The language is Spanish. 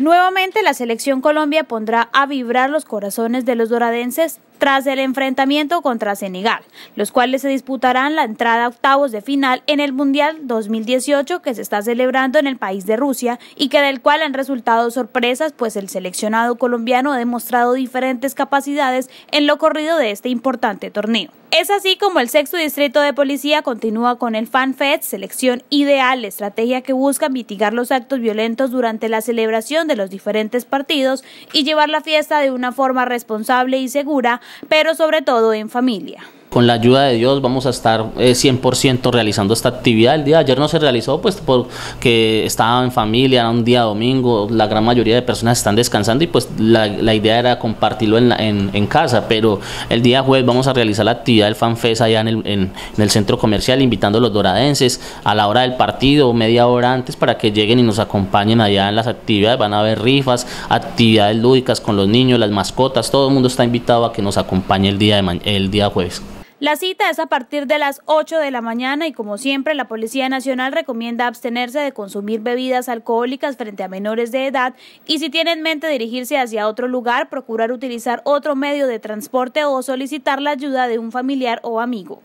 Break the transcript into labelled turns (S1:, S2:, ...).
S1: Nuevamente la selección Colombia pondrá a vibrar los corazones de los doradenses tras el enfrentamiento contra Senegal, los cuales se disputarán la entrada a octavos de final en el Mundial 2018 que se está celebrando en el país de Rusia y que del cual han resultado sorpresas, pues el seleccionado colombiano ha demostrado diferentes capacidades en lo corrido de este importante torneo. Es así como el sexto distrito de policía continúa con el FanFest, selección ideal, estrategia que busca mitigar los actos violentos durante la celebración de los diferentes partidos y llevar la fiesta de una forma responsable y segura, pero sobre todo en familia
S2: con la ayuda de Dios vamos a estar 100% eh, realizando esta actividad. El día de ayer no se realizó pues porque estaba en familia, era un día domingo, la gran mayoría de personas están descansando y pues la, idea era compartirlo en, casa, pero el día jueves vamos a realizar la actividad del FanFest allá en el, centro comercial, invitando a los doradenses a la hora del partido, media hora antes, para que lleguen y nos acompañen allá en las actividades. Van a haber rifas, actividades lúdicas con los niños, las mascotas, todo el mundo está invitado a que nos acompañe el día, de el día jueves.
S1: La cita es a partir de las 8 de la mañana y como siempre la Policía Nacional recomienda abstenerse de consumir bebidas alcohólicas frente a menores de edad y si tienen en mente dirigirse hacia otro lugar, procurar utilizar otro medio de transporte o solicitar la ayuda de un familiar o amigo.